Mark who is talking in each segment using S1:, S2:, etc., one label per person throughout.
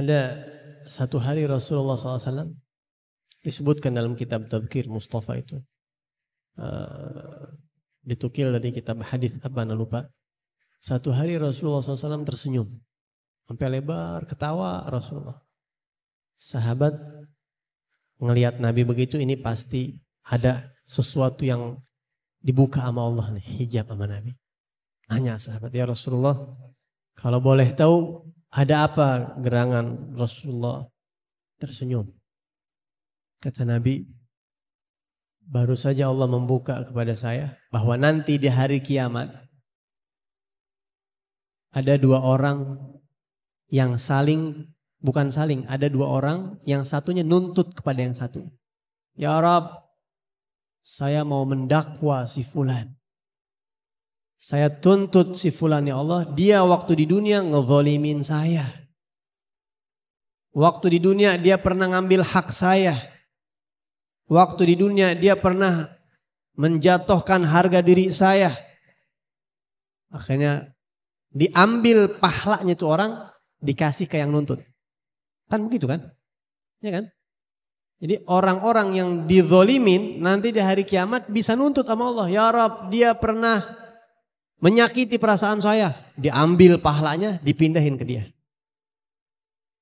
S1: Ada satu hari Rasulullah SAW disebutkan dalam kitab Tadkir Mustafa itu. Uh, ditukil dari kitab hadis apa, nah, lupa. Satu hari Rasulullah SAW tersenyum. Sampai lebar, ketawa Rasulullah. Sahabat ngelihat Nabi begitu ini pasti ada sesuatu yang dibuka sama Allah nih, hijab sama Nabi. Hanya sahabat, ya Rasulullah, kalau boleh tahu ada apa gerangan Rasulullah tersenyum? Kata Nabi, baru saja Allah membuka kepada saya bahwa nanti di hari kiamat ada dua orang yang saling bukan saling, ada dua orang yang satunya nuntut kepada yang satu. Ya Arab, saya mau mendakwa si fulan. Saya tuntut si fulan ya Allah, dia waktu di dunia ngezolimin saya. Waktu di dunia dia pernah ngambil hak saya. Waktu di dunia dia pernah menjatuhkan harga diri saya. Akhirnya diambil pahlanya itu orang, dikasih ke yang nuntut. Kan begitu kan? Ya kan? Jadi orang-orang yang dizolimin nanti di hari kiamat bisa nuntut sama Allah. Ya Rob, dia pernah menyakiti perasaan saya, diambil pahalanya, dipindahin ke dia.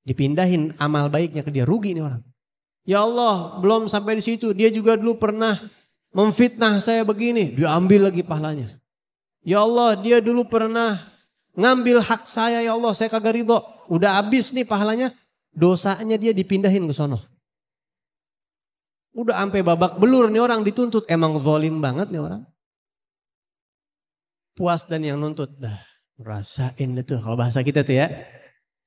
S1: Dipindahin amal baiknya ke dia, rugi nih orang. Ya Allah, belum sampai di situ. Dia juga dulu pernah memfitnah saya begini, diambil lagi pahalanya. Ya Allah, dia dulu pernah ngambil hak saya, ya Allah, saya kagak ridho. Udah habis nih pahalanya, dosanya dia dipindahin ke sono. Udah sampai babak belur nih orang dituntut, emang zolim banget nih orang puas dan yang nuntut. Dah, rasain itu kalau bahasa kita tuh ya.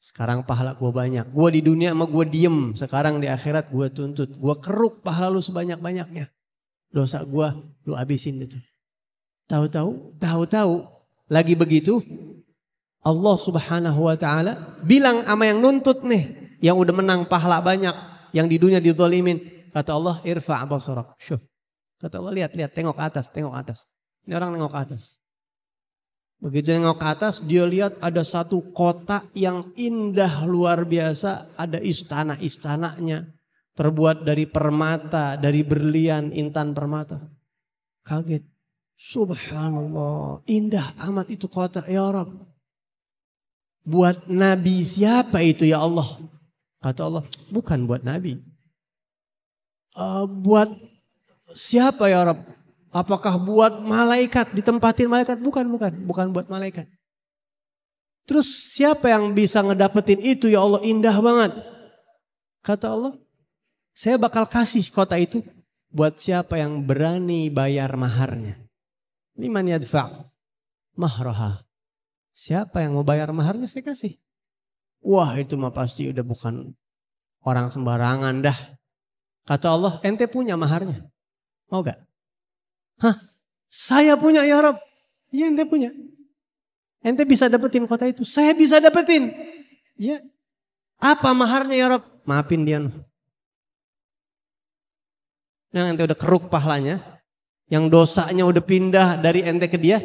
S1: Sekarang pahala gue banyak. Gue di dunia sama gue diem. Sekarang di akhirat gue tuntut. Gue keruk pahala lu sebanyak-banyaknya. Dosa gue lu abisin itu. Tahu-tahu, tahu-tahu lagi begitu Allah subhanahu wa ta'ala bilang sama yang nuntut nih. Yang udah menang pahala banyak. Yang di dunia didolimin. Kata Allah irfa' basarak. Kata Allah lihat, lihat, tengok atas, tengok atas. Ini orang tengok atas. Begitu nengok ke atas dia lihat ada satu kota yang indah luar biasa. Ada istana-istananya. Terbuat dari permata, dari berlian, intan permata. Kaget. Subhanallah, indah amat itu kota ya Rab. Buat nabi siapa itu ya Allah? Kata Allah, bukan buat nabi. Uh, buat siapa ya Rab? Apakah buat malaikat, ditempatin malaikat? Bukan, bukan, bukan buat malaikat. Terus siapa yang bisa ngedapetin itu ya Allah indah banget. Kata Allah, saya bakal kasih kota itu buat siapa yang berani bayar maharnya. Liman yadfa' mahroha. Siapa yang mau bayar maharnya saya kasih. Wah itu mah pasti udah bukan orang sembarangan dah. Kata Allah, ente punya maharnya. Mau gak? Hah? Saya punya ya Rob. Iya ente punya. Ente bisa dapetin kota itu. Saya bisa dapetin. Iya. Apa maharnya ya Rob? Maafin dia. Yang ente udah keruk pahlanya. Yang dosanya udah pindah dari ente ke dia.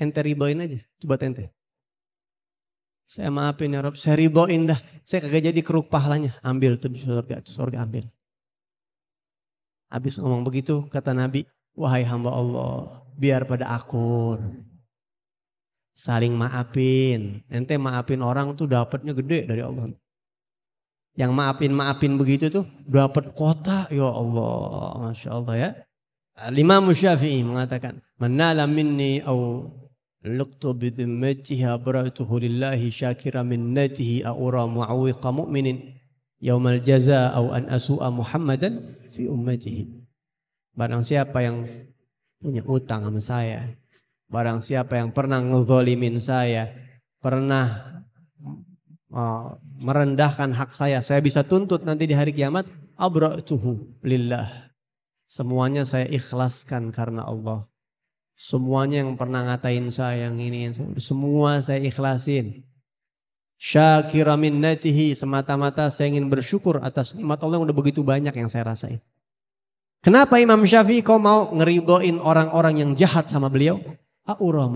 S1: Ente ridoin aja. Coba ente. Saya maafin ya Rob. Saya ridoin dah. Saya kagak jadi keruk pahlanya. Ambil tuh di surga. Surga ambil. Habis ngomong begitu kata Nabi, Wahai hamba Allah, biar pada akur, Saling maafin. Ente maafin orang tuh dapatnya gede dari Allah. Yang maafin-maafin begitu tuh dapat kota ya Allah. Masya Allah ya. Lima musyafi'i mengatakan, "Manala minni au luktu bidhimmatiha dhimmatiha baratuhu lillahi syakira minnatihi aura mu'awiqa mu'minin yaumal jaza au an asu'a Muhammadan fi ummatihi." Barang siapa yang punya utang sama saya, barang siapa yang pernah ngezolimin saya, pernah uh, merendahkan hak saya, saya bisa tuntut nanti di hari kiamat, abra'tuhu lillah. Semuanya saya ikhlaskan karena Allah. Semuanya yang pernah ngatain saya, yang ini, semua saya ikhlasin. syakiramin minnatihi, semata-mata saya ingin bersyukur atas nikmat Allah yang udah begitu banyak yang saya rasain. Kenapa Imam Syafi'i kau mau ngerigoin orang-orang yang jahat sama beliau? Aura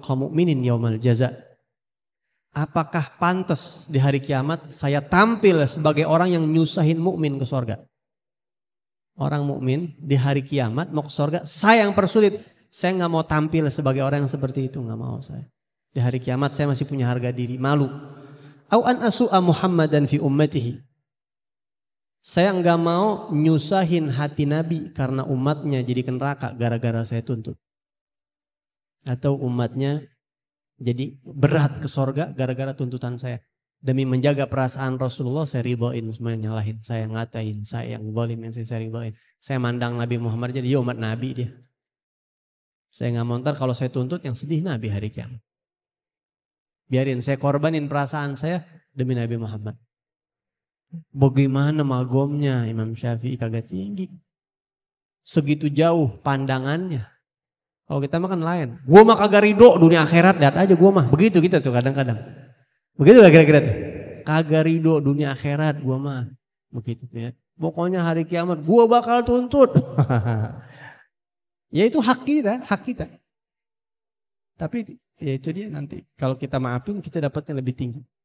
S1: kaum mu'minin yaumal jaza. Apakah pantas di hari kiamat saya tampil sebagai orang yang nyusahin mukmin ke sorga? Orang mukmin di hari kiamat mau ke sorga, saya yang persulit. Saya nggak mau tampil sebagai orang yang seperti itu, nggak mau saya. Di hari kiamat saya masih punya harga diri, malu. Au an asu'a Muhammadan fi ummatihi. Saya enggak mau nyusahin hati Nabi karena umatnya jadi neraka gara-gara saya tuntut. Atau umatnya jadi berat ke sorga gara-gara tuntutan saya. Demi menjaga perasaan Rasulullah saya ribain semuanya nyalahin. Saya ngatain, saya yang boleh saya, saya ribain. Saya mandang Nabi Muhammad jadi iya, umat Nabi dia. Saya nggak mau ntar kalau saya tuntut yang sedih Nabi hari kiamat. Biarin saya korbanin perasaan saya demi Nabi Muhammad. Bagaimana magomnya Imam Syafi'i kagak tinggi. Segitu jauh pandangannya. Kalau kita makan lain. Gue mah kagak ridho dunia akhirat. Lihat aja gue mah. Begitu kita tuh kadang-kadang. Begitu lah kira-kira tuh. Kagak ridho dunia akhirat gue mah. Begitu tuh ya. Pokoknya hari kiamat gue bakal tuntut. ya itu hak kita. Hak kita. Tapi ya itu dia nanti. Kalau kita maafin kita dapatnya lebih tinggi.